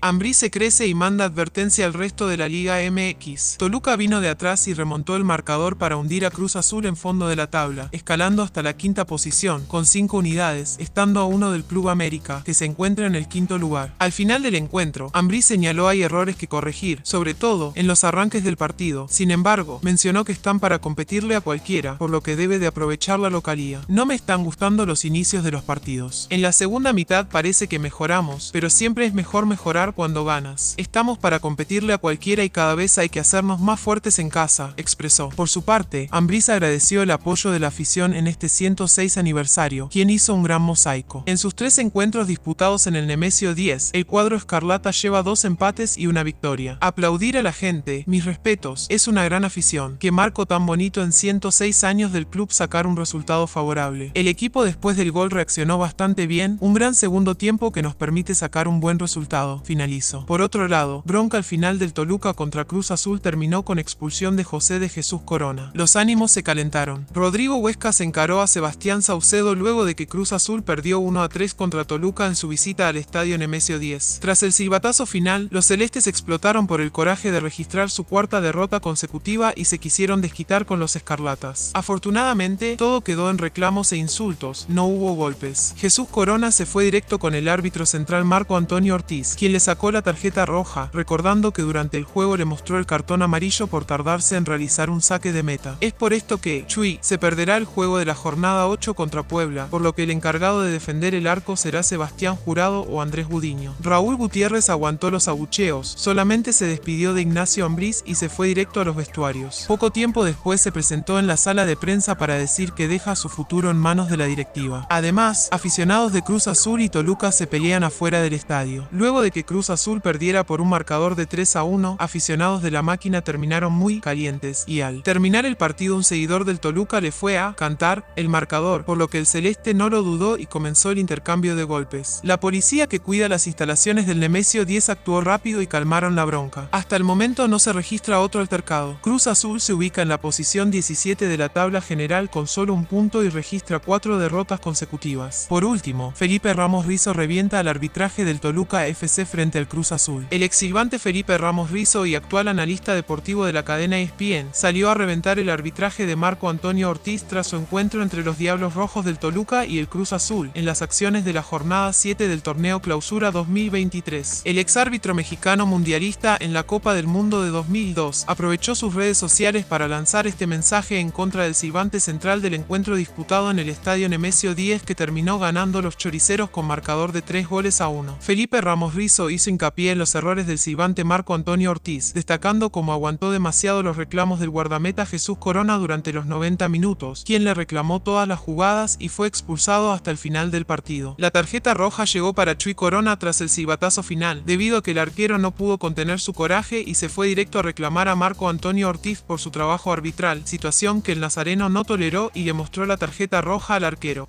Ambrí se crece y manda advertencia al resto de la Liga MX. Toluca vino de atrás y remontó el marcador para hundir a Cruz Azul en fondo de la tabla, escalando hasta la quinta posición, con cinco unidades, estando a uno del Club América, que se encuentra en el quinto lugar. Al final del encuentro, Ambrí señaló hay errores que corregir, sobre todo en los arranques del partido. Sin embargo, mencionó que están para competirle a cualquiera, por lo que debe de aprovechar la localía. No me están gustando los inicios de los partidos. En la segunda mitad parece que mejoramos, pero siempre es mejor mejorar cuando ganas. Estamos para competirle a cualquiera y cada vez hay que hacernos más fuertes en casa, expresó. Por su parte, Ambriz agradeció el apoyo de la afición en este 106 aniversario, quien hizo un gran mosaico. En sus tres encuentros disputados en el Nemesio 10, el cuadro escarlata lleva dos empates y una victoria. Aplaudir a la gente, mis respetos, es una gran afición. Qué marco tan bonito en 106 años del club sacar un resultado favorable. El equipo después del gol reaccionó bastante bien, un gran segundo tiempo que nos permite sacar un buen resultado. Por otro lado, bronca al final del Toluca contra Cruz Azul terminó con expulsión de José de Jesús Corona. Los ánimos se calentaron. Rodrigo Huesca se encaró a Sebastián Saucedo luego de que Cruz Azul perdió 1 a 3 contra Toluca en su visita al estadio Nemesio 10. Tras el silbatazo final, los celestes explotaron por el coraje de registrar su cuarta derrota consecutiva y se quisieron desquitar con los escarlatas. Afortunadamente, todo quedó en reclamos e insultos, no hubo golpes. Jesús Corona se fue directo con el árbitro central Marco Antonio Ortiz, quien les sacó la tarjeta roja, recordando que durante el juego le mostró el cartón amarillo por tardarse en realizar un saque de meta. Es por esto que Chui se perderá el juego de la jornada 8 contra Puebla, por lo que el encargado de defender el arco será Sebastián Jurado o Andrés Budiño. Raúl Gutiérrez aguantó los abucheos, solamente se despidió de Ignacio Ambriz y se fue directo a los vestuarios. Poco tiempo después se presentó en la sala de prensa para decir que deja su futuro en manos de la directiva. Además, aficionados de Cruz Azul y Toluca se pelean afuera del estadio. Luego de que Cruz Cruz Azul perdiera por un marcador de 3 a 1, aficionados de la máquina terminaron muy calientes y al terminar el partido un seguidor del Toluca le fue a cantar el marcador, por lo que el celeste no lo dudó y comenzó el intercambio de golpes. La policía que cuida las instalaciones del Nemesio 10 actuó rápido y calmaron la bronca. Hasta el momento no se registra otro altercado. Cruz Azul se ubica en la posición 17 de la tabla general con solo un punto y registra cuatro derrotas consecutivas. Por último, Felipe Ramos Rizo revienta al arbitraje del Toluca FC frente el Cruz Azul. El silbante Felipe Ramos Rizo y actual analista deportivo de la cadena ESPN salió a reventar el arbitraje de Marco Antonio Ortiz tras su encuentro entre los Diablos Rojos del Toluca y el Cruz Azul en las acciones de la jornada 7 del torneo Clausura 2023. El ex árbitro mexicano mundialista en la Copa del Mundo de 2002 aprovechó sus redes sociales para lanzar este mensaje en contra del silbante central del encuentro disputado en el estadio Nemesio 10 que terminó ganando los choriceros con marcador de 3 goles a 1. Felipe Ramos Rizo y hizo hincapié en los errores del silbante Marco Antonio Ortiz, destacando cómo aguantó demasiado los reclamos del guardameta Jesús Corona durante los 90 minutos, quien le reclamó todas las jugadas y fue expulsado hasta el final del partido. La tarjeta roja llegó para Chuy Corona tras el silbatazo final, debido a que el arquero no pudo contener su coraje y se fue directo a reclamar a Marco Antonio Ortiz por su trabajo arbitral, situación que el nazareno no toleró y le mostró la tarjeta roja al arquero.